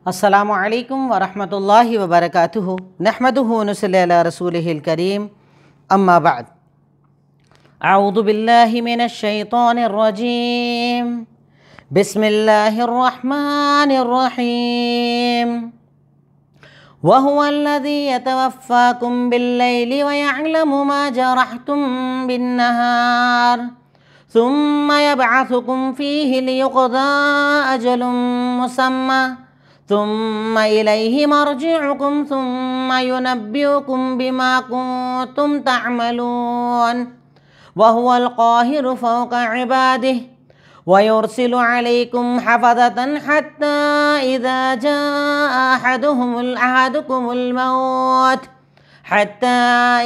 السلام عليكم ورحمة الله وبركاته نحمده ونسل على رسوله الكريم أما بعد أعوذ بالله من الشيطان الرجيم بسم الله الرحمن الرحيم وهو الذي يتوفاكم بالليل ويعلم ما جرحتم بالنهار ثم يبعثكم فيه ليقضى أجل مسمى ثم إليه مرجعكم ثم ينبئكم بما كنتم تعملون وهو القاهر فوق عباده ويرسل عليكم حفظة حتى إذا جاء أحدهم أحدكم الموت حتى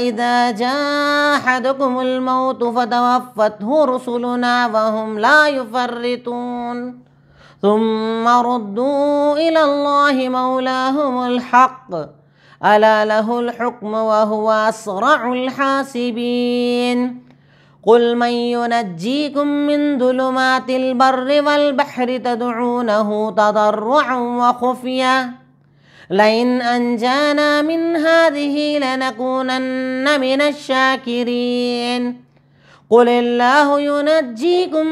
إذا جاء أحدكم الموت فتوفته رسلنا وهم لا يفرطون ثم ردوا إلى الله مولاهم الحق ألا له الحكم وهو أسرع الحاسبين قل من ينجيكم من ظلمات البر والبحر تدعونه تضرعا وخفيا لئن أنجانا من هذه لنكونن من الشاكرين قل الله ينجيكم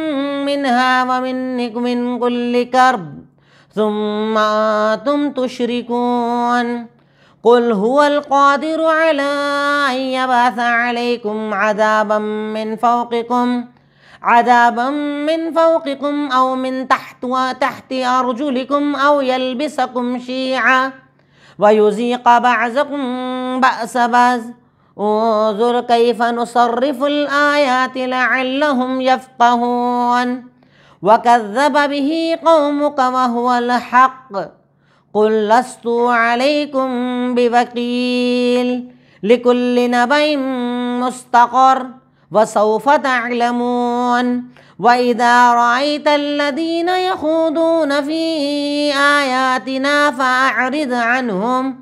منها ومن من كل كرب ثم أنتم تشركون قل هو القادر على أن يبعث عليكم عذابا من فوقكم عذابا من فوقكم أو من تحت وتحت أرجلكم أو يلبسكم شيعا ويزيق بعضكم بأس بعض انظر كيف نصرف الآيات لعلهم يفقهون وكذب به قومك وهو الحق قل لست عليكم بوكيل لكل نبي مستقر وسوف تعلمون وإذا رأيت الذين يخوضون في آياتنا فأعرض عنهم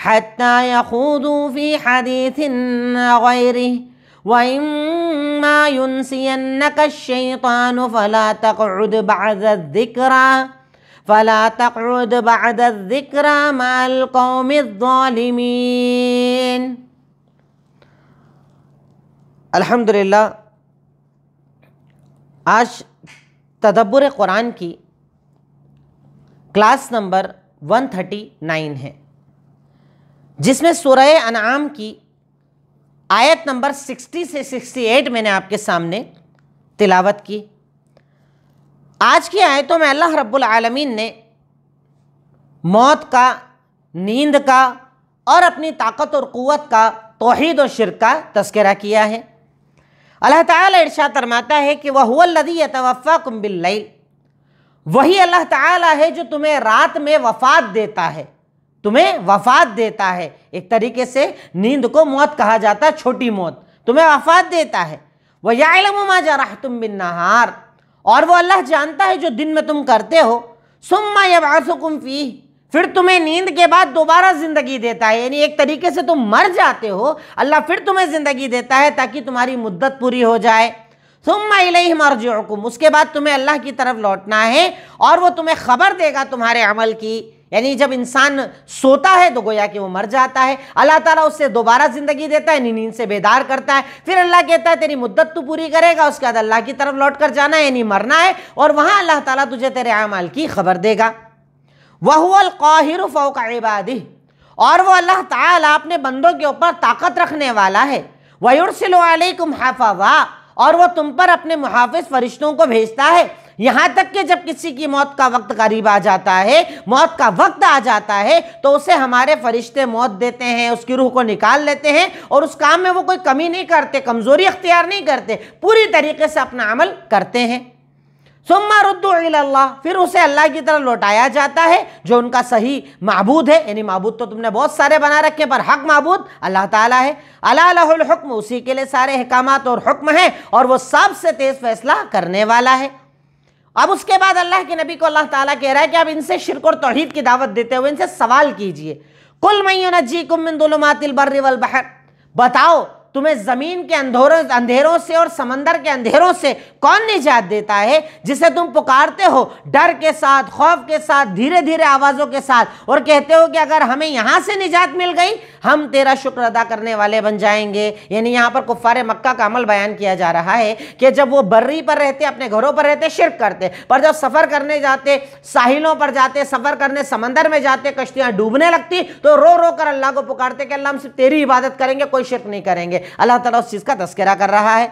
حتى يخوضوا في حديث غيره وإما ينسينك الشيطان فلا تقعد بعد الذكرى فلا تقعد بعد الذكرى مع القوم الظالمين الحمد لله آج تدبر قرآن کی کلاس نمبر 139 ہے जिसमें सुरह अनाम की आयत नंबर 60 से 68 मैंने आपके सामने तिलावत की आज की आयतों में अल्लाह रब्बुल रब्लमीन ने मौत का नींद का और अपनी ताकत और क़वत का तोहद और शिर का तस्करा किया है अल्लाह ताला इरशाद है कि वह हुल्लदी तवफ़ा कुम्बिल्ल वही अल्लाह ताला है जो तुम्हें रात में वफ़ात देता है तुम्हें वफात देता है एक तरीके से नींद को मौत कहा जाता है छोटी मौत तुम्हें वफात देता है वह यालमा जा रहा तुम बिन नहार और वो अल्लाह जानता है जो दिन में तुम करते हो सुम्मा यबासुकुम फी फिर तुम्हें नींद के बाद दोबारा ज़िंदगी देता है यानी एक तरीके से तुम मर जाते हो अल्लाह फिर तुम्हें ज़िंदगी देता है ताकि तुम्हारी मुद्दत पूरी हो जाए सुम्मा जो मरजुकुम उसके बाद तुम्हें अल्लाह की तरफ लौटना है और वो तुम्हें ख़बर देगा तुम्हारे अमल की यानी जब इंसान सोता है तो गोया कि वो मर जाता है अल्लाह ताला उससे दोबारा ज़िंदगी देता है नींद से बेदार करता है फिर अल्लाह कहता है तेरी मुद्दत तू पूरी करेगा उसके बाद अल्लाह की तरफ लौट कर जाना है यानी मरना है और वहाँ अल्लाह ताला तुझे तेरे आमाल की खबर देगा वहुअलहिर फ़ौक इबादी और वह अल्लाह ताला अपने बंदों के ऊपर ताकत रखने वाला है वयुरसिलकुम हाफावा और वह तुम पर अपने मुहाफ़ फरिश्तों को भेजता है यहां तक कि जब किसी की मौत का वक्त करीब आ जाता है मौत का वक्त आ जाता है तो उसे हमारे फरिश्ते मौत देते हैं उसकी रूह को निकाल लेते हैं और उस काम में वो कोई कमी नहीं करते कमजोरी अख्तियार नहीं करते पूरी तरीके से अपना अमल करते हैं सुम्मा रद्दुल्ला फिर उसे अल्लाह की तरह लौटाया जाता है जो उनका सही महबूद है यानी महबूद तो तुमने बहुत सारे बना रखे पर हक महबूद अल्लाह ताला है अलाहुल हुक्म उसी के लिए सारे अहकाम और हुक्म हैं और वो सबसे तेज़ फैसला करने वाला है अब उसके बाद अल्लाह के नबी को अल्लाह ताला कह रहा है कि अब इनसे शिरक और तोहहीद की दावत देते हुए इनसे सवाल कीजिए कुल मैं जी कुमिन बर्री वल बहर बताओ तुम्हें जमीन के अंधेरों अंधेरों से और समंदर के अंधेरों से कौन निजात देता है जिसे तुम पुकारते हो डर के साथ खौफ के साथ धीरे धीरे आवाज़ों के साथ और कहते हो कि अगर हमें यहां से निजात मिल गई हम तेरा शुक्र अदा करने वाले बन जाएंगे यानी यहां पर कुफ़ार मक्का का अमल बयान किया जा रहा है कि जब वो बर्री पर रहते अपने घरों पर रहते शिरक करते पर जब सफ़र करने जाते साहिलों पर जाते सफ़र करने समंदर में जाते कश्तियां डूबने लगती तो रो रो कर अल्लाह को पुकारते कि अल्लाह हम सिर्फ तेरी इबादत करेंगे कोई शिरक नहीं करेंगे है अल्लाह ताला उस चीज़ का तस्करा कर रहा है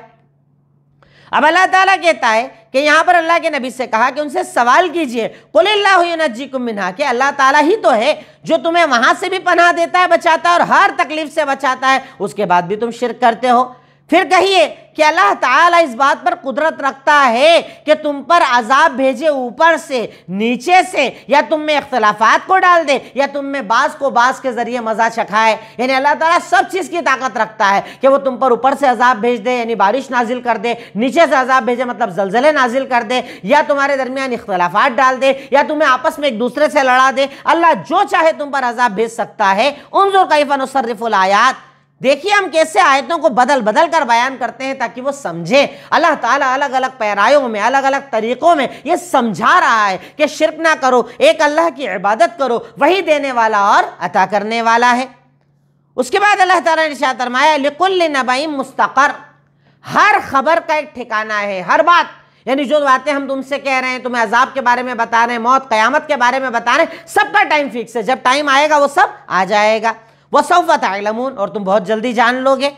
अब अल्लाह ताला कहता है कि यहाँ पर अल्लाह के नबी से कहा कि उनसे सवाल कीजिए कुल्लाजीकुमिना कि अल्लाह ताला ही तो है जो तुम्हें वहाँ से भी पनाह देता है बचाता है और हर तकलीफ से बचाता है उसके बाद भी तुम शिरक करते हो फिर कहिए कि अल्लाह ताला इस बात पर कुदरत रखता है कि तुम पर अजाब भेजे ऊपर से नीचे से या तुम में इख्तलाफात को डाल दे या तुम में बास को बास के ज़रिए मज़ा चखाए यानी अल्लाह ताला सब चीज़ की ताकत रखता है कि वो तुम पर ऊपर से अजाब भेज दे यानी बारिश नाजिल कर दे नीचे से अजाब भेजे मतलब जलजले नाजिल कर दे या तुम्हारे दरमियान इख्तलाफात डाल दे या तुम्हें आपस में एक दूसरे से लड़ा दे अल्लाह जो चाहे तुम पर अजाब भेज सकता है उनजुर कैफन सर्रफुल आयात देखिए हम कैसे आयतों को बदल बदल कर बयान करते हैं ताकि वो समझे अल्लाह ताला अलग अलग पैरायों में अलग अलग तरीक़ों में ये समझा रहा है कि शिरक ना करो एक अल्लाह की इबादत करो वही देने वाला और अता करने वाला है उसके बाद अल्लाह ताला ने शाह तरमाया लिकुल नबाई मुस्तकर हर खबर का एक ठिकाना है हर बात यानी जो बातें हम तुमसे कह रहे हैं तुम्हें अजाब के बारे में बता रहे हैं मौत क्यामत के बारे में बता रहे हैं सबका टाइम फिक्स है जब टाइम आएगा वो सब आ जाएगा वसौफ़ तलमून और तुम बहुत जल्दी जान लोगे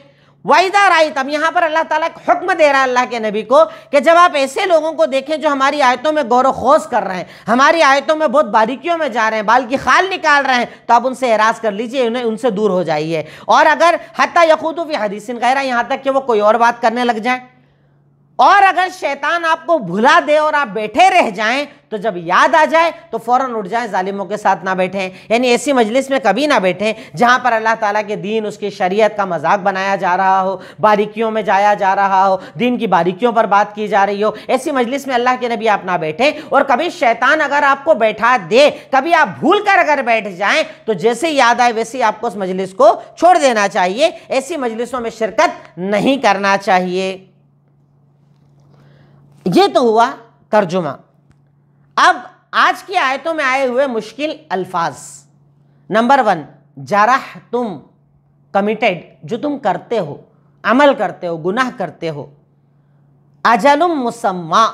वाइदा राय अब यहाँ पर अल्लाह ताला हुक्म दे रहा है अल्लाह के नबी को कि जब आप ऐसे लोगों को देखें जो हमारी आयतों में गौर खोज कर रहे हैं हमारी आयतों में बहुत बारीकियों में जा रहे हैं बाल की खाल निकाल रहे हैं तो आप उनसे एराज कर लीजिए उन्हें उनसे दूर हो जाइए और अगर हती यकूतूफ़ी हदीसिन गैरा यहाँ तक कि वो कोई और बात करने लग जाएँ और अगर शैतान आपको भुला दे और आप बैठे रह जाएं तो जब याद आ जाए तो फौरन उठ जाएं जालिमों के साथ ना बैठें यानी ऐसी मजलिस में कभी ना बैठें जहां पर अल्लाह ताला के दीन उसकी शरीयत का मजाक बनाया जा रहा हो बारीकियों में जाया जा रहा हो दीन की बारीकियों पर बात की जा रही हो ऐसी मजलिस में अल्लाह के नबी आप ना बैठें और कभी शैतान अगर आपको बैठा दे कभी आप भूल कर अगर बैठ जाएँ तो जैसे याद आए वैसे आपको उस मजलिस को छोड़ देना चाहिए ऐसी मजलिसों में शिरकत नहीं करना चाहिए ये तो हुआ तर्जुमा अब आज की आयतों में आए हुए मुश्किल अल्फाज नंबर वन जराह तुम कमिटेड जो तुम करते हो अमल करते हो गुनाह करते हो अजलुम मुसम्मा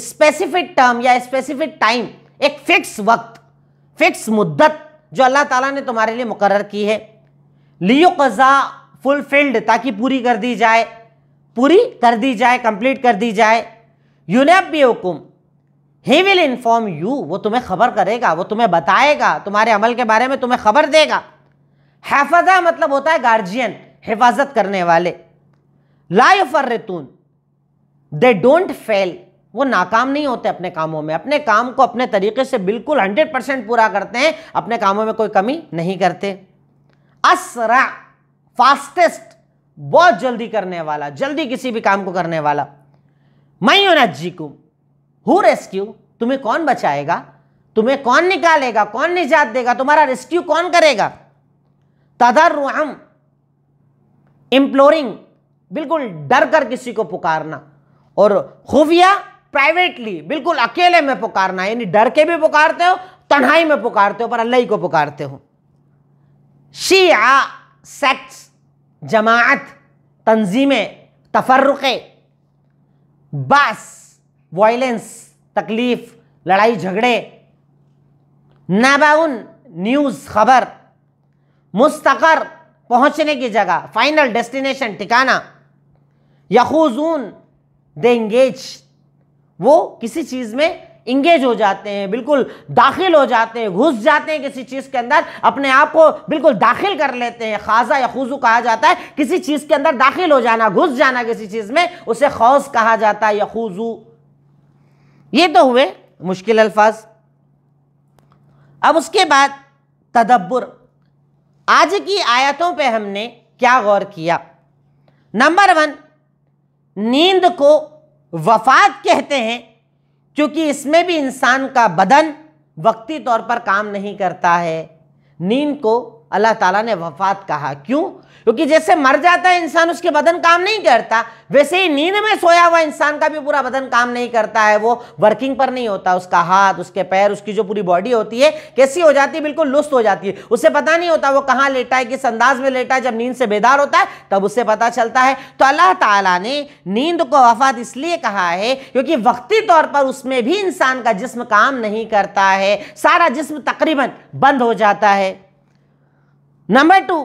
स्पेसिफिक टर्म या स्पेसिफिक टाइम एक फिक्स वक्त फिक्स मुद्दत जो अल्लाह ताला ने तुम्हारे लिए मुकर की है लियो कज़ा फुलफिल्ड ताकि पूरी कर दी जाए पूरी कर दी जाए कंप्लीट कर दी जाए यूनेप भी हुकुम ही विल इन्फॉर्म यू वो तुम्हें खबर करेगा वो तुम्हें बताएगा तुम्हारे अमल के बारे में तुम्हें खबर देगा हैफजा मतलब होता है गार्जियन हिफाजत करने वाले लाए फर्रतून दे डोंट फेल वो नाकाम नहीं होते अपने कामों में अपने काम को अपने तरीके से बिल्कुल हंड्रेड परसेंट पूरा करते हैं अपने कामों में कोई कमी नहीं करते असरा फास्टेस्ट बहुत जल्दी करने वाला जल्दी किसी भी काम को करने वाला मैं जी को हु रेस्क्यू तुम्हें कौन बचाएगा तुम्हें कौन निकालेगा कौन निजात देगा तुम्हारा रेस्क्यू कौन करेगा तदर रुआम इंप्लोरिंग बिल्कुल डर कर किसी को पुकारना और खुफिया प्राइवेटली बिल्कुल अकेले में पुकारना यानी डर के भी पुकारते हो तन्हाई में पुकारते हो पर अल्लाह को पुकारते हो शिया सेक्स जमात तंजीमें तफर्रक़ें बास वायलेंस तकलीफ़ लड़ाई झगड़े नाबाउन न्यूज़ खबर मुस्तकर पहुंचने की जगह फाइनल डेस्टिनेशन ठिकाना यखूजून दे वो किसी चीज़ में इंगेज हो जाते हैं बिल्कुल दाखिल हो जाते हैं घुस जाते हैं किसी चीज़ के अंदर अपने आप को बिल्कुल दाखिल कर लेते हैं खाजा या खुजू कहा जाता है किसी चीज़ के अंदर दाखिल हो जाना घुस जाना किसी चीज़ में उसे खौस कहा जाता है या खुजू ये तो हुए मुश्किल अल्फाज अब उसके बाद तदब्बर आज की आयतों पे हमने क्या गौर किया नंबर वन नींद को वफात कहते हैं क्योंकि इसमें भी इंसान का बदन वक्ती तौर पर काम नहीं करता है नींद को अल्लाह ताला ने वफात कहा क्यों क्योंकि जैसे मर जाता है इंसान उसके बदन काम नहीं करता वैसे ही नींद में सोया हुआ इंसान का भी पूरा बदन काम नहीं करता है वो वर्किंग पर नहीं होता उसका हाथ उसके पैर उसकी जो पूरी बॉडी होती है कैसी हो जाती है बिल्कुल लुस्त हो जाती है उसे पता नहीं होता वो कहाँ लेटा है किस अंदाज में लेटा है जब नींद से बेदार होता है तब उसे पता चलता है तो अल्लाह ताला ने नींद को वफात इसलिए कहा है क्योंकि वक्ती तौर पर उसमें भी इंसान का जिस्म काम नहीं करता है सारा जिस्म तकरीबन बंद हो जाता है नंबर टू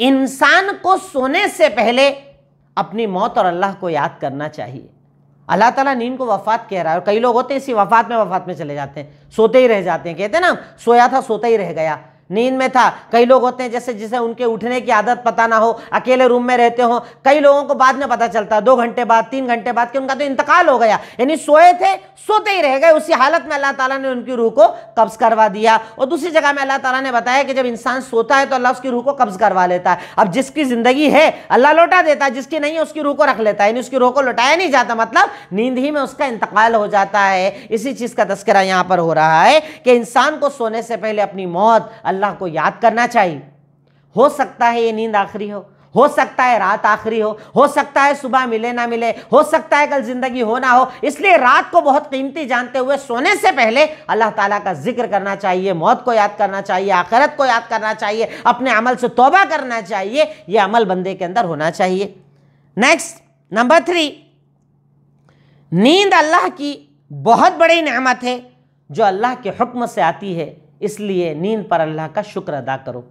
इंसान को सोने से पहले अपनी मौत और अल्लाह को याद करना चाहिए अल्लाह ताला नींद को वफात कह रहा है और कई लोग होते हैं इसी वफात में वफात में चले जाते हैं सोते ही रह जाते हैं कहते हैं ना सोया था सोता ही रह गया नींद में था कई लोग होते हैं जैसे जिसे उनके उठने की आदत पता ना हो अकेले रूम में रहते हो कई लोगों को बाद में पता चलता है दो घंटे बाद तीन घंटे बाद कि उनका तो इंतकाल हो गया यानी सोए थे सोते ही रह गए उसी हालत में अल्लाह ताला ने उनकी रूह को कब्ज करवा दिया और दूसरी जगह में अल्लाह ताला ने बताया कि जब इंसान सोता है तो अल्लाह उसकी रूह को कब्ज करवा लेता है अब जिसकी ज़िंदगी है अल्लाह लौटा देता है जिसकी नहीं है उसकी रूह को रख लेता है यानी उसकी रूह को लौटाया नहीं जाता मतलब नींद ही में उसका इंतकाल हो जाता है इसी चीज़ का तस्करा यहाँ पर हो रहा है कि इंसान को सोने से पहले अपनी मौत अल्लाह अल्लाह को याद करना चाहिए हो सकता है ये नींद आखिरी हो हो सकता है रात आखिरी हो हो सकता है सुबह मिले ना मिले हो सकता है कल जिंदगी हो ना हो इसलिए रात को बहुत कीमती जानते हुए सोने से पहले अल्लाह ताला का जिक्र करना चाहिए मौत को याद करना चाहिए आखिरत को याद करना चाहिए अपने अमल से तोबा करना चाहिए यह अमल बंदे के अंदर होना चाहिए नेक्स्ट नंबर थ्री नींद अल्लाह की बहुत बड़ी नमत है जो अल्लाह के हुक्म से आती है इसलिए नींद पर अल्लाह का शुक्र अदा करो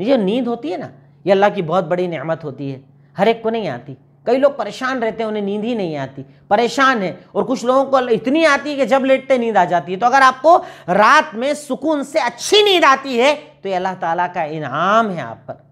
ये नींद होती है ना ये अल्लाह की बहुत बड़ी नेमत होती है हर एक को नहीं आती कई लोग परेशान रहते हैं उन्हें नींद ही नहीं आती परेशान है और कुछ लोगों को इतनी आती है कि जब लेटते नींद आ जाती है तो अगर आपको रात में सुकून से अच्छी नींद आती है तो ये अल्लाह ताला का इनाम है आप पर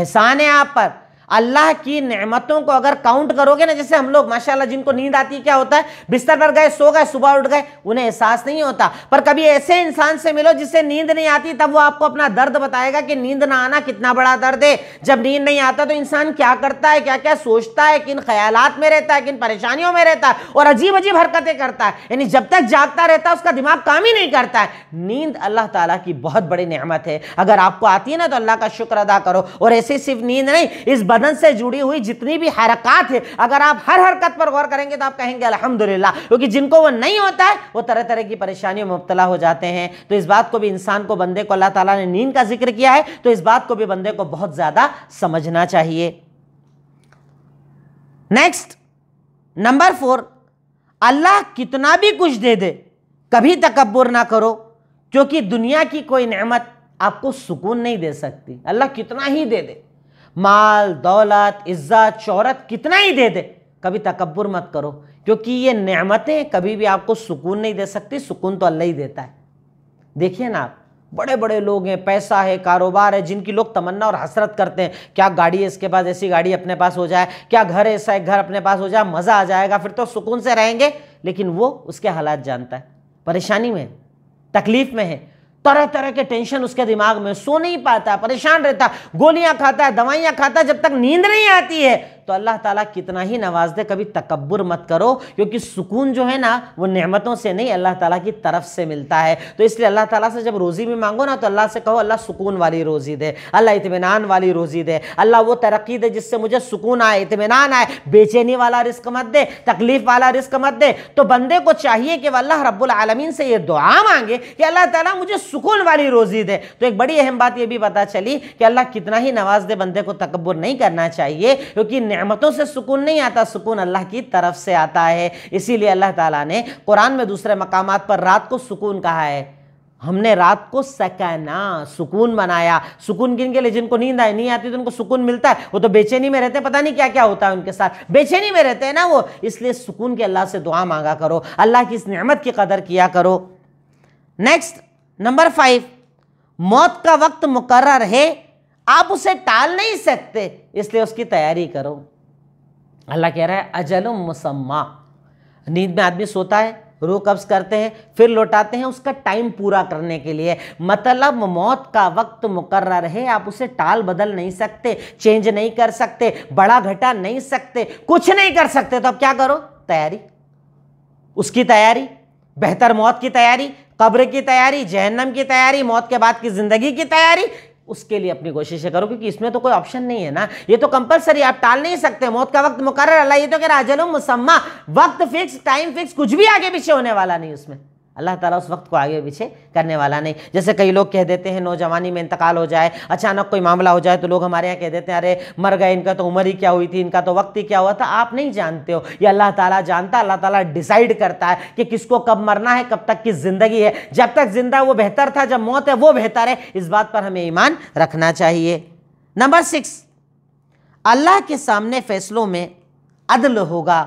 एहसान है आप पर अल्लाह की नेमतों को अगर काउंट करोगे ना जैसे हम लोग माशाल्लाह जिनको नींद आती है क्या होता है बिस्तर पर गए सो गए सुबह उठ गए उन्हें एहसास नहीं होता पर कभी ऐसे इंसान से मिलो जिससे नींद नहीं आती तब वो आपको अपना दर्द बताएगा कि नींद ना आना कितना बड़ा दर्द है जब नींद नहीं आता तो इंसान क्या करता है क्या क्या सोचता है किन ख्याल में रहता है किन परेशानियों में रहता है और अजीब अजीब हरकतें करता है यानी जब तक जागता रहता है उसका दिमाग काम ही नहीं करता है नींद अल्लाह तला की बहुत बड़ी नहमत है अगर आपको आती है ना तो अल्लाह का शुक्र अदा करो और ऐसी सिर्फ नींद नहीं इस बदन से जुड़ी हुई जितनी भी हरकत है अगर आप हर हरकत पर गौर करेंगे तो आप कहेंगे अलहमदिल्ला क्योंकि जिनको वो नहीं होता है वो तरह तरह की परेशानियों में मुबतला हो जाते हैं तो इस बात को भी इंसान को बंदे को अल्लाह तला ने नींद का जिक्र किया है तो इस बात को भी बंदे को बहुत ज़्यादा समझना चाहिए नेक्स्ट नंबर फोर अल्लाह कितना भी कुछ दे दे कभी तकबर ना करो क्योंकि दुनिया की कोई नमत आपको सुकून नहीं दे सकती अल्लाह कितना ही दे दे माल दौलत इज्जत शहरत कितना ही दे दे कभी तकबर मत करो क्योंकि ये नेमतें कभी भी आपको सुकून नहीं दे सकती सुकून तो अल्लाह ही देता है देखिए ना आप बड़े बड़े लोग हैं पैसा है कारोबार है जिनकी लोग तमन्ना और हसरत करते हैं क्या गाड़ी है इसके पास ऐसी गाड़ी अपने पास हो जाए क्या घर ऐसा एक घर अपने पास हो जाए मज़ा आ जाएगा फिर तो सुकून से रहेंगे लेकिन वो उसके हालात जानता है परेशानी में है तकलीफ़ में है तरह तरह के टेंशन उसके दिमाग में सो नहीं पाता परेशान रहता गोलियां खाता है दवाइयां खाता जब तक नींद नहीं आती है तो अल्लाह ताला कितना ही नवाज दे कभी तकबर मत करो क्योंकि सुकून जो है ना वो नेमतों से नहीं अल्लाह ताला की तरफ से मिलता है तो इसलिए अल्लाह ताला से जब रोज़ी भी मांगो ना तो अल्लाह से कहो अल्लाह सुकून वाली रोज़ी दे अल्लाह इतमान वाली रोज़ी दे अल्लाह वो तरक्की दे जिससे मुझे सुकून आए इतमान आए बेचैनी वाला रिस्क मत दे तकलीफ़ वाला रिस्क मत दे तो बंदे को चाहिए कि अल्लाह रबालमीन से ये दुआ मांगे कि अल्लाह ताली मुझे सुकून वाली रोज़ी दे तो एक बड़ी अहम बात ये भी पता चली कि अल्लाह कितना ही नवाज दे बंदे को तकबर नहीं करना चाहिए क्योंकि नमतों से सुकून नहीं आता सुकून अल्लाह की तरफ से आता है इसीलिए अल्लाह ताला ने कुरान में दूसरे मकाम पर रात को सुकून कहा है हमने रात को सकना सुकून बनाया सुकून किन के लिए जिनको नींद आए नहीं आती तो उनको सुकून मिलता है वो तो बेचैनी में रहते हैं पता नहीं क्या क्या होता है उनके साथ बेचैनी में रहते हैं ना वो इसलिए सुकून के अल्लाह से दुआ मांगा करो अल्लाह की इस नमत की कदर किया करो नेक्स्ट नंबर फाइव मौत का वक्त मुकर्र है आप उसे टाल नहीं सकते इसलिए उसकी तैयारी करो अल्लाह कह रहा है अजल मुसम्मा नींद में आदमी सोता है रो कब्ज करते हैं फिर लौटाते हैं उसका टाइम पूरा करने के लिए मतलब मौत का वक्त मुकर्र है आप उसे टाल बदल नहीं सकते चेंज नहीं कर सकते बड़ा घटा नहीं सकते कुछ नहीं कर सकते तो अब क्या करो तैयारी उसकी तैयारी बेहतर मौत की तैयारी कब्र की तैयारी जहन्नम की तैयारी मौत के बाद की ज़िंदगी की तैयारी उसके लिए अपनी कोशिशें करो क्योंकि इसमें तो कोई ऑप्शन नहीं है ना ये तो कंपलसरी आप टाल नहीं सकते मौत का वक्त मुकर अल्लाह ये तो कह रहा अजल मुसम्मा वक्त फिक्स टाइम फिक्स कुछ भी आगे पीछे होने वाला नहीं उसमें अल्लाह ताला उस वक्त को आगे पीछे करने वाला नहीं जैसे कई लोग कह देते हैं नौजवानी में इंतकाल हो जाए अचानक कोई मामला हो जाए तो लोग हमारे यहाँ कह देते हैं अरे मर गए इनका तो उम्र ही क्या हुई थी इनका तो वक्त ही क्या हुआ था आप नहीं जानते हो ये अल्लाह ताला जानता अल्लाह ताला डिसाइड करता है कि किसको कब मरना है कब तक की ज़िंदगी है जब तक जिंदा वो बेहतर था जब मौत है वो बेहतर है इस बात पर हमें ईमान रखना चाहिए नंबर सिक्स अल्लाह के सामने फैसलों में अदल होगा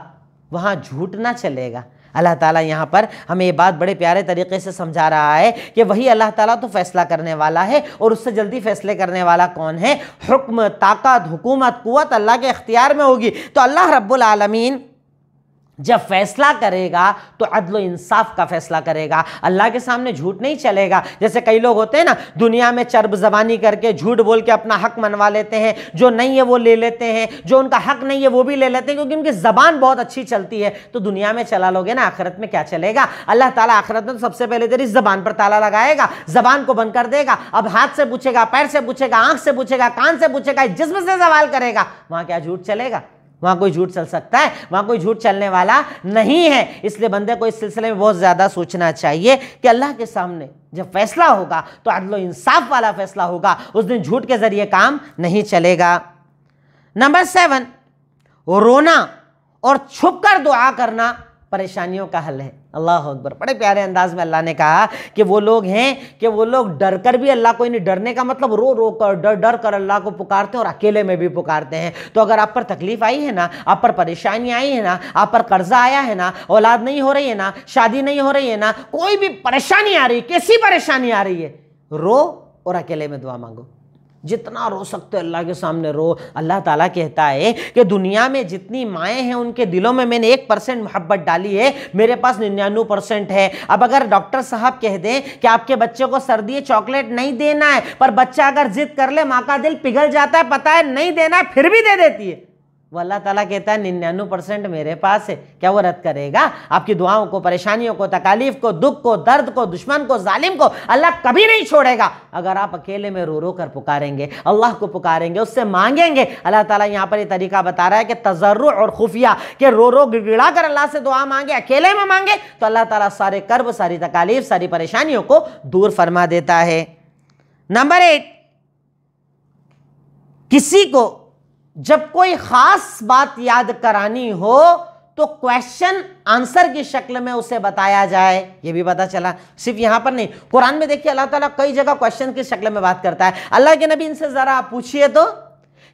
वहाँ झूठ ना चलेगा अल्लाह ताला यहाँ पर हमें ये बात बड़े प्यारे तरीके से समझा रहा है कि वही अल्लाह ताला तो फैसला करने वाला है और उससे जल्दी फैसले करने वाला कौन है हुक्म ताकत हुकूमत कुत अल्लाह के अख्तियार में होगी तो अल्लाह रब्बुल आलमीन जब फैसला करेगा तो अदल इंसाफ का फैसला करेगा अल्लाह के सामने झूठ नहीं चलेगा जैसे कई लोग होते हैं ना दुनिया में चर्ब जबानी करके झूठ बोल के अपना हक मनवा लेते हैं जो नहीं है वो ले लेते हैं जो उनका हक नहीं है वो भी ले लेते हैं क्योंकि उनकी जबान बहुत अच्छी चलती है तो दुनिया में चला लोगे ना आखिरत में क्या चलेगा अल्लाह ताला आखिरत में तो सबसे पहले तेरी जबान पर ताला लगाएगा जबान को बंद कर देगा अब हाथ से पूछेगा पैर से पूछेगा आंख से पूछेगा कान से पूछेगा जिसम से सवाल करेगा वहां क्या झूठ चलेगा वहां कोई झूठ चल सकता है वहां कोई झूठ चलने वाला नहीं है इसलिए बंदे को इस सिलसिले में बहुत ज़्यादा सोचना चाहिए कि अल्लाह के सामने जब फैसला होगा तो अदलो इंसाफ वाला फैसला होगा उस दिन झूठ के ज़रिए काम नहीं चलेगा नंबर सेवन रोना और छुप कर दुआ करना परेशानियों का हल है अल्लाह अकबर बड़े प्यारे अंदाज में अल्लाह ने कहा कि वो लोग हैं कि वो लोग डर कर भी अल्लाह को नहीं डरने का मतलब रो रो कर डर डर कर अल्लाह को पुकारते हैं और अकेले में भी पुकारते हैं तो अगर आप पर तकलीफ आई है ना आप पर परेशानी आई है ना आप पर कर्जा आया है ना औलाद नहीं हो रही है ना शादी नहीं हो रही है ना कोई भी परेशानी आ रही है कैसी परेशानी आ रही है रो और अकेले में दुआ मांगो जितना रो सकते हो अल्लाह के सामने रो अल्लाह ताला कहता है कि दुनिया में जितनी माएँ हैं उनके दिलों में मैंने एक परसेंट मोहब्बत डाली है मेरे पास निन्यानवे परसेंट है अब अगर डॉक्टर साहब कह दें कि आपके बच्चे को सर्दी चॉकलेट नहीं देना है पर बच्चा अगर जिद कर ले माँ का दिल पिघल जाता है पता है नहीं देना है फिर भी दे देती है वो अल्लाह ताला कहता है निन्यानवे परसेंट मेरे पास है क्या वो रद्द करेगा आपकी दुआओं को परेशानियों को तकालीफ को दुख को दर्द को दुश्मन को जालिम को अल्लाह कभी नहीं छोड़ेगा अगर आप अकेले में रो रो कर पुकारेंगे अल्लाह को पुकारेंगे उससे मांगेंगे अल्लाह ताला यहाँ पर ये तरीका बता रहा है कि तजर्र और खुफिया के रो रो गिड़गिड़ा कर अल्लाह से दुआ मांगे अकेले में मांगे तो अल्लाह ताला सारे कर्ब सारी तकालीफ सारी परेशानियों को दूर फरमा देता है नंबर एट किसी को जब कोई खास बात याद करानी हो तो क्वेश्चन आंसर की शक्ल में उसे बताया जाए ये भी पता चला सिर्फ यहां पर नहीं कुरान में देखिए अल्लाह ताला कई जगह क्वेश्चन की शक्ल में बात करता है अल्लाह के नबी इनसे ज़रा आप पूछिए तो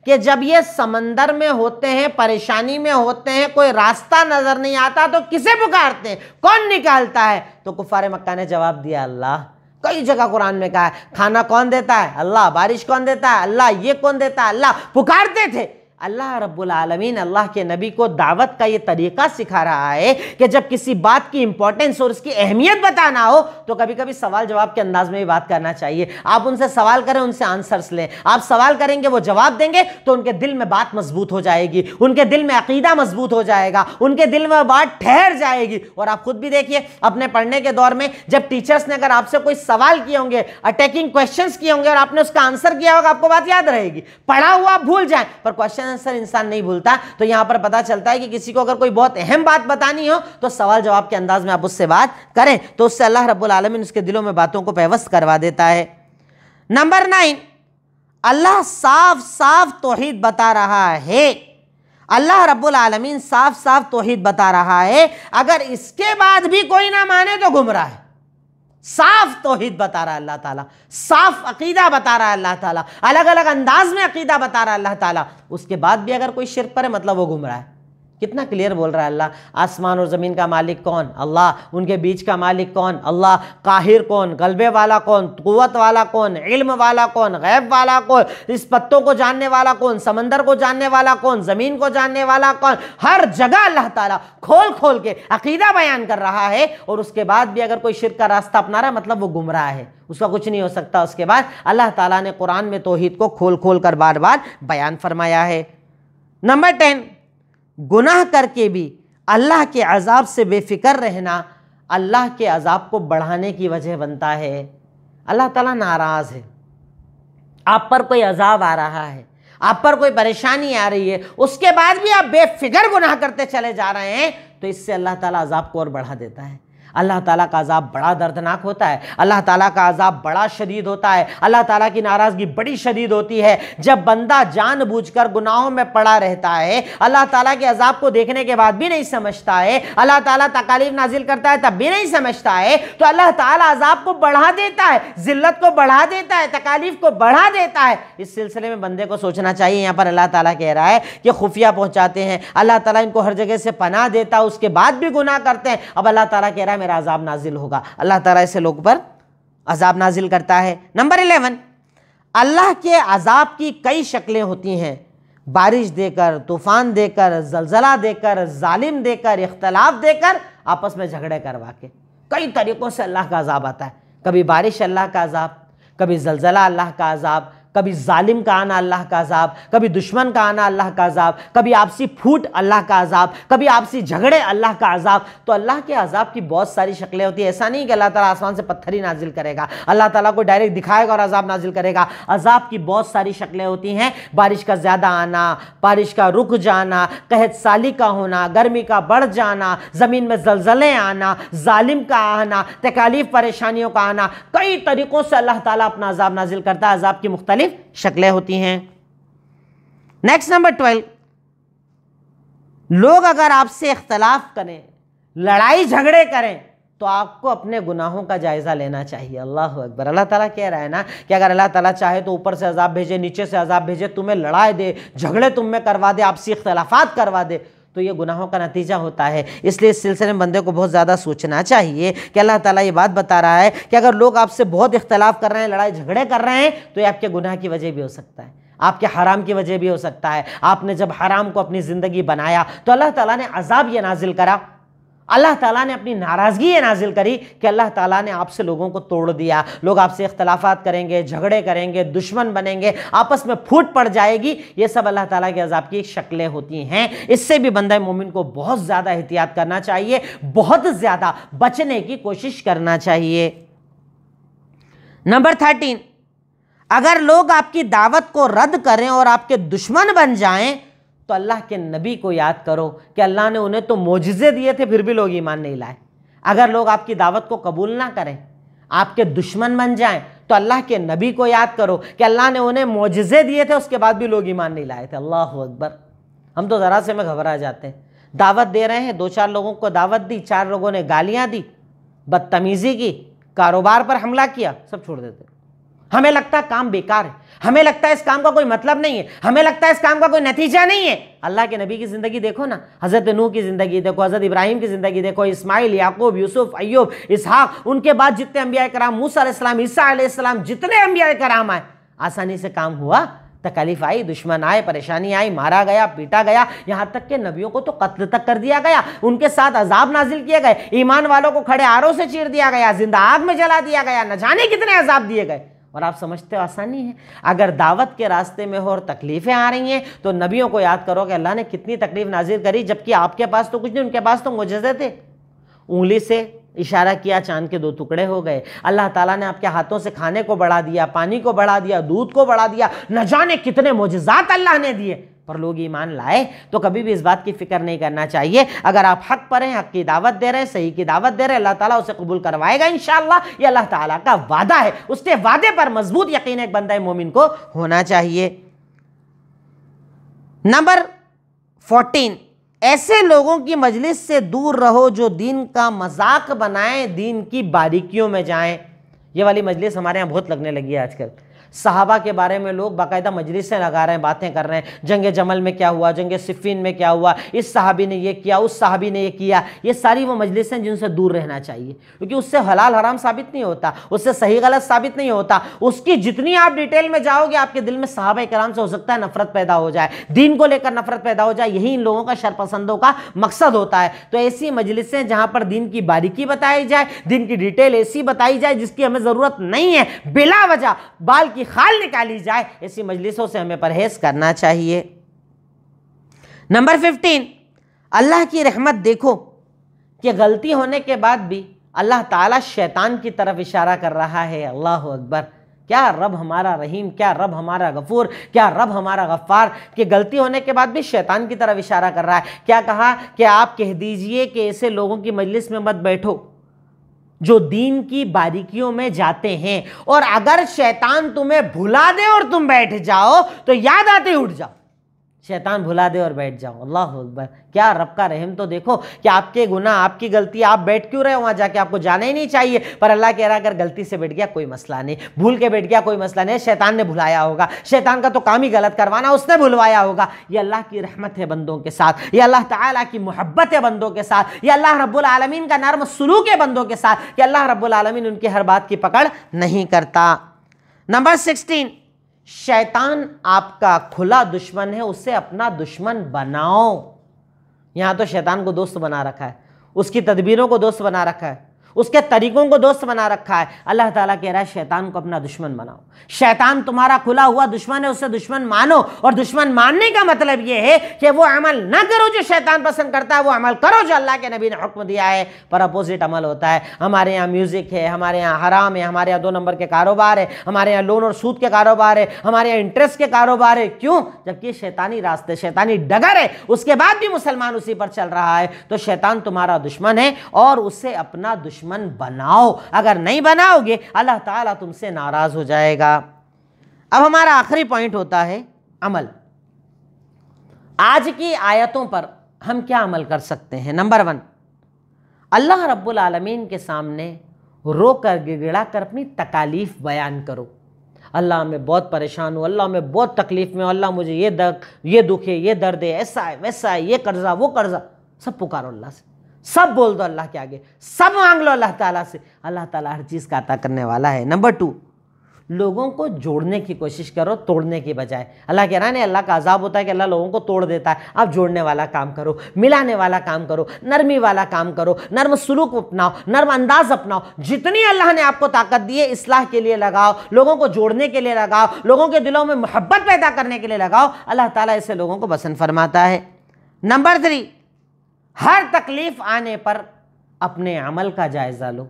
कि जब ये समंदर में होते हैं परेशानी में होते हैं कोई रास्ता नज़र नहीं आता तो किसे पुकारते हैं कौन निकालता है तो कुफारे मक्का ने जवाब दिया अल्लाह कई जगह कुरान में कहा है खाना कौन देता है अल्लाह बारिश कौन देता है अल्लाह ये कौन देता है अल्लाह पुकारते थे अल्लाह रब्बुल आलमीन अल्लाह के नबी को दावत का ये तरीका सिखा रहा है कि जब किसी बात की इंपॉर्टेंस और उसकी अहमियत बताना हो तो कभी कभी सवाल जवाब के अंदाज में भी बात करना चाहिए आप उनसे सवाल करें उनसे आंसर्स लें आप सवाल करेंगे वो जवाब देंगे तो उनके दिल में बात मजबूत हो जाएगी उनके दिल में अकीदा मजबूत हो जाएगा उनके दिल में बात ठहर जाएगी और आप खुद भी देखिए अपने पढ़ने के दौर में जब टीचर्स ने अगर आपसे कोई सवाल किए होंगे अटैकिंग क्वेश्चन किए होंगे और आपने उसका आंसर किया होगा आपको बात याद रहेगी पढ़ा हुआ आप भूल जाए पर क्वेश्चन आंसर इंसान नहीं भूलता तो यहां पर पता चलता है कि किसी को अगर कोई बहुत अहम बात बतानी हो तो सवाल जवाब के अंदाज में आप उससे बात करें तो उससे अल्लाह रब्बुल आलमीन उसके दिलों में बातों को पेवस्त करवा देता है नंबर नाइन अल्लाह साफ साफ तोहिद बता रहा है अल्लाह रब्बुल आलमीन साफ साफ तोहहीद बता रहा है अगर इसके बाद भी कोई ना माने तो गुमराह है साफ तोहिद बता रहा है अल्लाह ताला साफ अकीदा बता रहा है अल्लाह ताला अलग अलग अंदाज में अकीदा बता रहा है अल्लाह ताला उसके बाद भी अगर कोई शिर पर है मतलब वो रहा है कितना क्लियर बोल रहा है अल्लाह आसमान और ज़मीन का मालिक कौन अल्लाह उनके बीच का मालिक कौन अल्लाह काहिर कौन गलबे वाला कौन क़वत वाला कौन इल्म वाला कौन गैब वाला कौन इस पत्तों को जानने वाला कौन समंदर को जानने वाला कौन ज़मीन को जानने वाला कौन हर जगह अल्लाह ताला खोल खोल के अकीदा बयान कर रहा है और उसके बाद भी अगर कोई शिर का रास्ता अपना रहा मतलब वो गुमराह है उसका कुछ नहीं हो सकता उसके बाद अल्लाह ताला ने कुरान में तोहहीद को खोल खोल कर बार बार बयान फरमाया है नंबर टेन गुनाह करके भी अल्लाह के अजाब से बेफिक्र रहना अल्लाह के अजाब को बढ़ाने की वजह बनता है अल्लाह ताला नाराज़ है आप पर कोई अजाब आ रहा है आप पर कोई परेशानी आ रही है उसके बाद भी आप बेफिक्र गुनाह करते चले जा रहे हैं तो इससे अल्लाह ताला अजाब को और बढ़ा देता है अल्लाह ताला का अजाब बड़ा दर्दनाक होता है अल्लाह ताला का अजाब बड़ा शदीद होता है अल्लाह ताला की नाराज़गी बड़ी शदीद होती है जब बंदा जानबूझकर गुनाहों में पड़ा रहता है अल्लाह ताला के अजाब को देखने के बाद भी नहीं समझता है अल्लाह ताला तकालीफ नाजिल करता है तब भी नहीं समझता है तो अल्लाह ताला अजाब को बढ़ा देता है जिल्लत को बढ़ा देता है तकालीफ को बढ़ा देता है इस सिलसिले में बंदे को सोचना चाहिए यहाँ पर अल्लाह ताला कह रहा है कि खुफिया पहुँचाते हैं अल्लाह ताला इनको हर जगह से पनाह देता है उसके बाद भी गुनाह करते हैं अब अल्लाह ताला कह रहा है मेरा अजाब नाजिल होगा अल्लाह ताला ऐसे लोग पर अजाब नाजिल करता है नंबर इलेवन अल्लाह के अजाब की कई शक्लें होती हैं बारिश देकर तूफ़ान देकर जलजला देकर जालिम देकर इख्तलाफ देकर आपस में झगड़े करवा के कई तरीक़ों से अल्लाह का अजाब आता है कभी बारिश अल्लाह का अजाब कभी जलजला अल्लाह का अजाब कभी जालिम का आना अल्लाह का अजाब कभी दुश्मन का आना अल्लाह का अजाब कभी आपसी फूट अल्लाह का अजाब कभी आपसी झगड़े अल्लाह का अजाब तो अल्लाह के अजाब की बहुत सारी शक्लें होती है ऐसा नहीं कि अल्लाह ताला आसमान से पत्थर ही नाजिल करेगा अल्लाह ताला को डायरेक्ट दिखाएगा और अजाब नाजिल करेगा अजाब की बहुत सारी शक्लें होती हैं बारिश का ज़्यादा आना बारिश का रुक जाना कहत साली का होना गर्मी का बढ़ जाना ज़मीन में जलजले आना जालिम का आना तकालीफ परेशानियों का आना कई तरीक़ों से अल्लाह ताला अपना अजाब नाजिल करता है अजाब की मुख्तलि मुख्तलिफ शक्लें होती हैं नेक्स्ट नंबर ट्वेल्व लोग अगर आपसे इख्तलाफ करें लड़ाई झगड़े करें तो आपको अपने गुनाहों का जायज़ा लेना चाहिए अल्लाह अकबर अल्लाह ताला कह रहा है ना कि अगर अल्लाह ताला चाहे तो ऊपर से अजाब भेजे नीचे से अजाब भेजे तुम्हें लड़ाई दे झगड़े तुम्हें करवा दे आपसी इख्तलाफात करवा दे तो ये गुनाहों का नतीजा होता है इसलिए इस सिलसिले में बंदे को बहुत ज़्यादा सोचना चाहिए कि अल्लाह ताला ये बात बता रहा है कि अगर लोग आपसे बहुत इख्तलाफ कर रहे हैं लड़ाई झगड़े कर रहे हैं तो ये आपके गुनाह की वजह भी हो सकता है आपके हराम की वजह भी हो सकता है आपने जब हराम को अपनी ज़िंदगी बनाया तो अल्लाह ताला ने अजाब ये नाजिल करा अल्लाह ताला ने अपनी नाराज़गी नाजिल करी कि अल्लाह ताला ने आपसे लोगों को तोड़ दिया लोग आपसे इख्तलाफात करेंगे झगड़े करेंगे दुश्मन बनेंगे आपस में फूट पड़ जाएगी ये सब अल्लाह ताला के अजाब की शक्लें होती हैं इससे भी बंदा मोमिन को बहुत ज़्यादा एहतियात करना चाहिए बहुत ज़्यादा बचने की कोशिश करना चाहिए नंबर थर्टीन अगर लोग आपकी दावत को रद्द करें और आपके दुश्मन बन जाएं तो अल्लाह के नबी को याद करो कि अल्लाह ने उन्हें तो मोजे दिए थे फिर भी लोग ईमान नहीं लाए अगर लोग आपकी दावत को कबूल ना करें आपके दुश्मन बन जाएं तो अल्लाह के नबी को याद करो कि अल्लाह ने उन्हें मोजे दिए थे उसके बाद भी लोग ईमान नहीं लाए थे अल्लाह अकबर हम तो ज़रा से में घबरा जाते हैं दावत दे रहे हैं दो चार लोगों को दावत दी चार लोगों ने गालियाँ दी बदतमीज़ी की कारोबार पर हमला किया सब छोड़ देते हमें लगता है काम बेकार है हमें लगता है इस काम का कोई मतलब नहीं है हमें लगता है इस काम का कोई नतीजा नहीं है अल्लाह के नबी की ज़िंदगी देखो ना हज़रत नू की ज़िंदगी देखो हज़रत इब्राहिम की ज़िंदगी देखो इस्माइल याकूब यूसुफ अयूब इसहाक उनके बाद जितने अम्बिया कराम मूसा इस्लाम ईसा इस्लाम जितने अम्बिया कराम आए आसानी से काम हुआ तकलीफ आई दुश्मन आए परेशानी आई मारा गया पीटा गया यहाँ तक के नबियों को तो कत्ल तक कर दिया गया उनके साथ अजाब नाजिल किए गए ईमान वालों को खड़े आरों से चीर दिया गया जिंदा आग में जला दिया गया न जाने कितने अजाब दिए गए और आप समझते हो आसानी है अगर दावत के रास्ते में हो और तकलीफ़ें आ रही हैं तो नबियों को याद करो कि अल्लाह ने कितनी तकलीफ़ नाजिर करी जबकि आपके पास तो कुछ नहीं उनके पास तो मुजजे थे उंगली से इशारा किया चांद के दो टुकड़े हो गए अल्लाह ताला ने आपके हाथों से खाने को बढ़ा दिया पानी को बढ़ा दिया दूध को बढ़ा दिया न जाने कितने मुजजात अल्लाह ने दिए पर लोग ईमान लाए तो कभी भी इस बात की फ़िक्र नहीं करना चाहिए अगर आप हक पर हैं हक की दावत दे रहे हैं सही की दावत दे रहे हैं अल्लाह ताला उसे कबूल करवाएगा इन ये अल्लाह ताला का वादा है उसके वादे पर मजबूत यकीन एक बंदा मोमिन को होना चाहिए नंबर फोर्टीन ऐसे लोगों की मजलिस से दूर रहो जो दीन का मजाक बनाए दीन की बारीकियों में जाए ये वाली मजलिस हमारे यहाँ बहुत लगने लगी है आजकल सहाबा के बारे में लोग बाकायदा मजलिसें लगा रहे हैं बातें कर रहे हैं जंग जमल में क्या हुआ जंग सिफिन में क्या हुआ इस साहबी ने ये किया उस साहबी ने ये किया ये सारी वो मजलिसें जिनसे दूर रहना चाहिए क्योंकि उससे हलाल हराम साबित नहीं होता उससे सही गलत साबित नहीं होता उसकी जितनी आप डिटेल में जाओगे आपके दिल में साहबा कराम से हो सकता है नफरत पैदा हो जाए दीन को लेकर नफरत पैदा हो जाए यही इन लोगों का शरपसंदों का मकसद होता है तो ऐसी मजलिसें जहां पर दिन की बारीकी बताई जाए दिन की डिटेल ऐसी बताई जाए जिसकी हमें ज़रूरत नहीं है बिला वजह बाल की की खाल निकाली जाए ऐसी मजलिसों से हमें परहेज करना चाहिए नंबर फिफ्टीन अल्लाह की रहमत देखो कि गलती होने के बाद भी अल्लाह ताला शैतान की तरफ इशारा कर रहा है अल्लाह अकबर क्या रब हमारा रहीम क्या रब हमारा गफूर क्या रब हमारा गफ्फार कि गलती होने के बाद भी शैतान की तरफ इशारा कर रहा है क्या कहा कि आप कह दीजिए कि ऐसे लोगों की मजलिस में मत बैठो जो दीन की बारीकियों में जाते हैं और अगर शैतान तुम्हें भुला दे और तुम बैठ जाओ तो याद आते उठ जाओ शैतान भुला दे और बैठ जाओ अल्लाह अकबर क्या रब का रहम तो देखो कि आपके गुना आपकी गलती आप बैठ क्यों रहे हो वहाँ जाके आपको जाना ही नहीं चाहिए पर अल्लाह कह रहा अगर गलती से बैठ गया कोई मसला नहीं भूल के बैठ गया कोई मसला नहीं शैतान ने भुलाया होगा शैतान का तो काम ही गलत करवाना उसने भुलवाया होगा ये अल्लाह की रहमत है बंदों के साथ ये अल्लाह ताला की मोहब्बत है बंदों के साथ ये अल्लाह रब्बुलमीन का नर्म सलूक है बंदों के साथ ये अल्लाह रब्बुलमीन उनकी हर बात की पकड़ नहीं करता नंबर सिक्सटीन शैतान आपका खुला दुश्मन है उसे अपना दुश्मन बनाओ यहाँ तो शैतान को दोस्त बना रखा है उसकी तदबीरों को दोस्त बना रखा है उसके तरीकों को दोस्त बना रखा है अल्लाह ताला कह रहा है शैतान को अपना दुश्मन बनाओ शैतान तुम्हारा खुला हुआ दुश्मन है उसे दुश्मन मानो और दुश्मन मानने का मतलब यह है कि वो अमल ना करो जो शैतान पसंद करता है वो अमल करो जो अल्लाह के नबी ने हुक्म दिया है पर अपोजिट अमल होता है हमारे यहाँ म्यूज़िक है हमारे यहाँ हराम है हमारे यहाँ दो नंबर के कारोबार है हमारे यहाँ लोन और सूद के कारोबार है हमारे यहाँ इंटरेस्ट के कारोबार है क्यों जबकि शैतानी रास्ते शैतानी डगर है उसके बाद भी मुसलमान उसी पर चल रहा है तो शैतान तुम्हारा दुश्मन है और उसे अपना दुश्मन दुश्मन बनाओ अगर नहीं बनाओगे अल्लाह ताला तुमसे नाराज़ हो जाएगा अब हमारा आखिरी पॉइंट होता है अमल आज की आयतों पर हम क्या अमल कर सकते हैं नंबर वन अल्लाह रब्बुल आलमीन के सामने रो कर गिड़गिड़ा कर अपनी तकालीफ़ बयान करो अल्लाह मैं बहुत परेशान हूँ अल्लाह मैं बहुत तकलीफ़ में अल्लाह मुझे ये दर्द ये दुख है ये दर्द है ऐसा है वैसा है ये कर्ज़ा वो कर्ज़ा सब पुकारो अल्लाह से सब बोल दो अल्लाह के आगे सब मांग लो अल्लाह ताला से अल्लाह ताला हर चीज़ का अता करने वाला है नंबर टू लोगों को जोड़ने की कोशिश करो तोड़ने के बजाय अल्लाह कह रहा है ना अल्लाह का अजाब होता है कि अल्लाह लोगों को तोड़ देता है आप जोड़ने वाला काम करो मिलाने वाला काम करो नरमी वाला काम करो नर्म सलूक अपनाओ नर्म अंदाज अपनाओ जितनी अल्लाह ने आपको ताकत दी है इसलाह के लिए लगाओ लोगों को जोड़ने के लिए लगाओ लोगों के दिलों में मोहब्बत पैदा करने के लिए लगाओ अल्लाह ताला इससे लोगों को पसंद फरमाता है नंबर थ्री हर तकलीफ आने पर अपने अमल का जायज़ा लो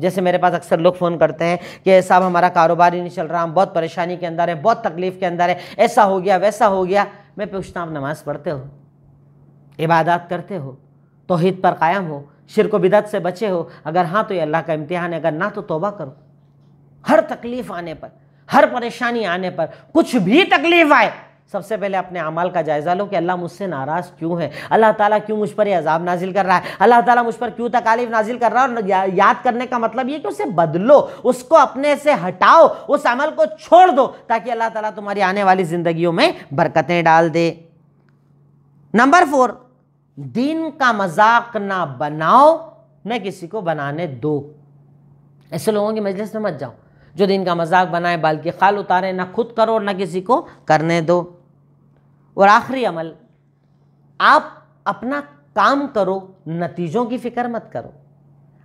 जैसे मेरे पास अक्सर लोग फ़ोन करते हैं कि साहब हमारा कारोबार ही नहीं चल रहा हम बहुत परेशानी के अंदर है बहुत तकलीफ़ के अंदर है ऐसा हो गया वैसा हो गया मैं पूछता हूँ आप नमाज़ पढ़ते हो इबादत करते हो तोहद पर कायम हो शिर को बिदत से बचे हो अगर हाँ तो ये अल्लाह का इम्तिहान है अगर ना तो तोबा करो हर तकलीफ़ आने पर हर परेशानी आने पर कुछ भी तकलीफ़ आए सबसे पहले अपने अमाल का जायज़ा लो कि अल्लाह मुझसे नाराज़ क्यों है अल्लाह ताला क्यों मुझ पर ये अजाब नाजिल कर रहा है अल्लाह ताला मुझ पर क्यों तकालीफ नाजिल कर रहा है और याद करने का मतलब ये कि उसे बदलो उसको अपने से हटाओ उस अमल को छोड़ दो ताकि अल्लाह ताला तुम्हारी आने वाली जिंदगी में बरकतें डाल दे नंबर फोर दीन का मजाक ना बनाओ न किसी को बनाने दो ऐसे लोगों की मजलिस में मत जाओ जो दिन का मजाक बनाए बाल की खाल उतारे ना खुद करो ना किसी को करने दो और आखिरी अमल आप अपना काम करो नतीजों की फ़िक्र मत करो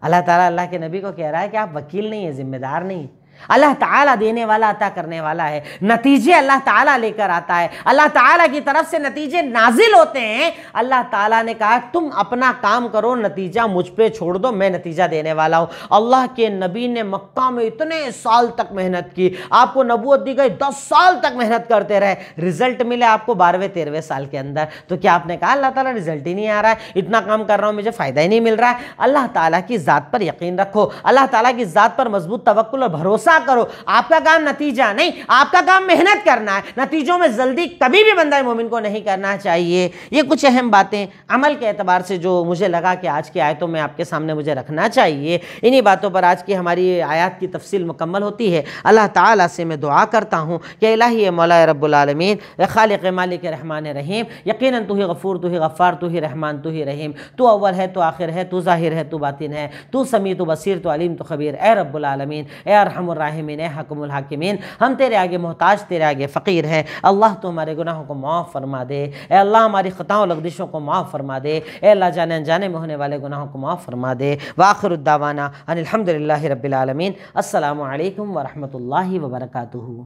अल्लाह ताला अल्लाह के नबी को कह रहा है कि आप वकील नहीं हैं ज़िम्मेदार नहीं अल्लाह ताला देने वाला अता करने वाला है नतीजे अल्लाह ताला लेकर आता है अल्लाह ताला की तरफ से नतीजे नाजिल होते हैं अल्लाह ताला ने कहा तुम अपना काम करो नतीजा मुझ पर छोड़ दो मैं नतीजा देने वाला हूँ अल्लाह के नबी ने मक्का में इतने साल तक मेहनत की आपको नबूत दी गई दस साल तक मेहनत करते रहे रिजल्ट मिले आपको बारहवें तेरहवें साल के अंदर तो क्या आपने कहा अल्लाह ताला रिजल्ट ही नहीं आ रहा है इतना काम कर रहा हूँ मुझे फ़ायदा ही नहीं मिल रहा है अल्लाह ताला की ज़ात पर यकीन रखो अल्लाह ताला की ज़ात पर मजबूत तवक्ल और भरोसा भरोसा करो आपका काम नतीजा नहीं आपका काम मेहनत करना है नतीजों में जल्दी कभी भी बंदा मोमिन को नहीं करना चाहिए ये कुछ अहम बातें अमल के अतबार से जो मुझे लगा कि आज की आयतों में आपके सामने मुझे रखना चाहिए इन्हीं बातों पर आज की हमारी आयात की तफसील मुकम्मल होती है अल्लाह ताला से मैं दुआ करता हूँ कि अल्लाह मौला रब्लमीन खाल मालिक रहमान रहीम यकीन तो ही गफ़ूर तो ही गफ़ार तो ही रहमान तो ही रहीम तो अव्वल है तो आखिर है तो ज़ाहिर है तो बातिन है तो समी तो बसीर तो अलीम तो खबीर ए रब्लमीन ए अरहमर राहमिन हकमुल हकमिन हम तेरे आगे मोहताज तेरे आगे फ़कीर हैं अल्लाह तो हमारे गुनाहों को माफ़ फरमा दे अल्लाह हमारी ख़ताओं लग्दिशों को माफ़ फरमा दे अल्लाह जाने अनजाने में होने वाले गुनाहों को माफ़ फरमा दे वाखरुद्दावाना अनिलहमदिल्ला रबालमीन अल्लाम वरहमल वर्का